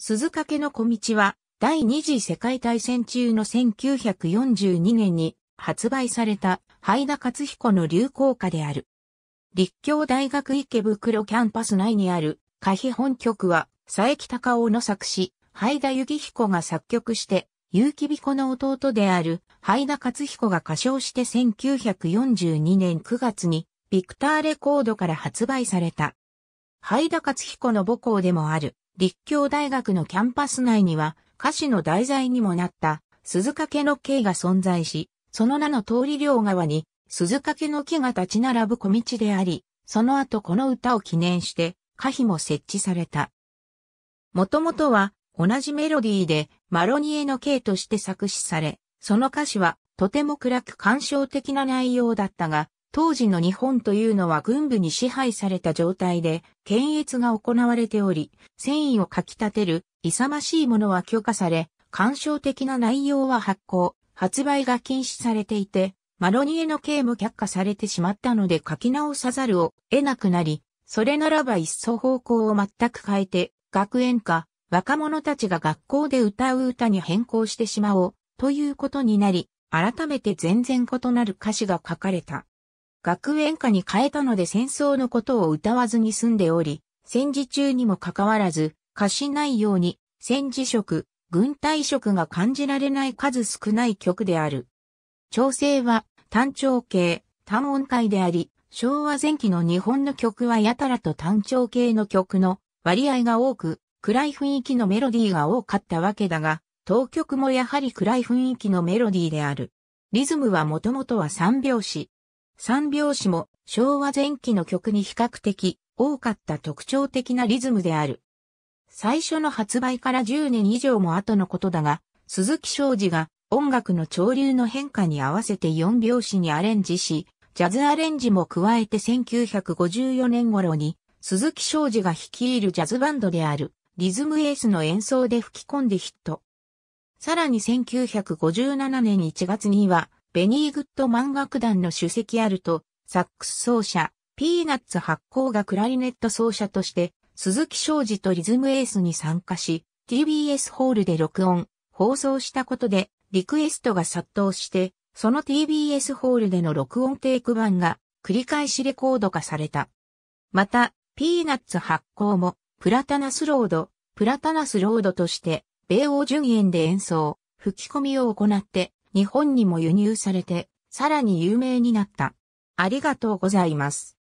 鈴懸の小道は、第二次世界大戦中の1942年に発売された、ハイダ勝彦の流行歌である。立教大学池袋キャンパス内にある、歌詞。本曲は、佐伯隆夫の作詞、ハイダ幸彦が作曲して、結城子の弟である、ハイダ勝彦が歌唱して1942年9月に、ビクターレコードから発売された。ハイダ勝彦の母校でもある、立教大学のキャンパス内には、歌詞の題材にもなった鈴掛の刑が存在し、その名の通り両側に鈴掛の木が立ち並ぶ小道であり、その後この歌を記念して歌碑も設置された。もともとは同じメロディーでマロニエの刑として作詞され、その歌詞はとても暗く感傷的な内容だったが、当時の日本というのは軍部に支配された状態で、検閲が行われており、繊維をかき立てる、勇ましいものは許可され、干渉的な内容は発行、発売が禁止されていて、マロニエの刑も却下されてしまったので書き直さざるを得なくなり、それならば一層方向を全く変えて、学園歌、若者たちが学校で歌う歌に変更してしまおう、ということになり、改めて全然異なる歌詞が書かれた。学園歌に変えたので戦争のことを歌わずに済んでおり、戦時中にもかかわらず、歌詞内容に戦時色、軍隊色が感じられない数少ない曲である。調整は単調系、単音階であり、昭和前期の日本の曲はやたらと単調系の曲の割合が多く、暗い雰囲気のメロディーが多かったわけだが、当曲もやはり暗い雰囲気のメロディーである。リズムはもともとは三拍子、三拍子も昭和前期の曲に比較的多かった特徴的なリズムである。最初の発売から10年以上も後のことだが、鈴木昭治が音楽の潮流の変化に合わせて四拍子にアレンジし、ジャズアレンジも加えて1954年頃に鈴木昭治が率いるジャズバンドであるリズムエースの演奏で吹き込んでヒット。さらに1957年1月にはベニー・グッドマン楽団の主席あると、サックス奏者、ピーナッツ発行がクラリネット奏者として、鈴木昌司とリズムエースに参加し、TBS ホールで録音、放送したことで、リクエストが殺到して、その TBS ホールでの録音テイク版が繰り返しレコード化された。また、ピーナッツ発行も、プラタナスロード、プラタナスロードとして、米欧巡演で演奏、吹き込みを行って、日本にも輸入されて、さらに有名になった。ありがとうございます。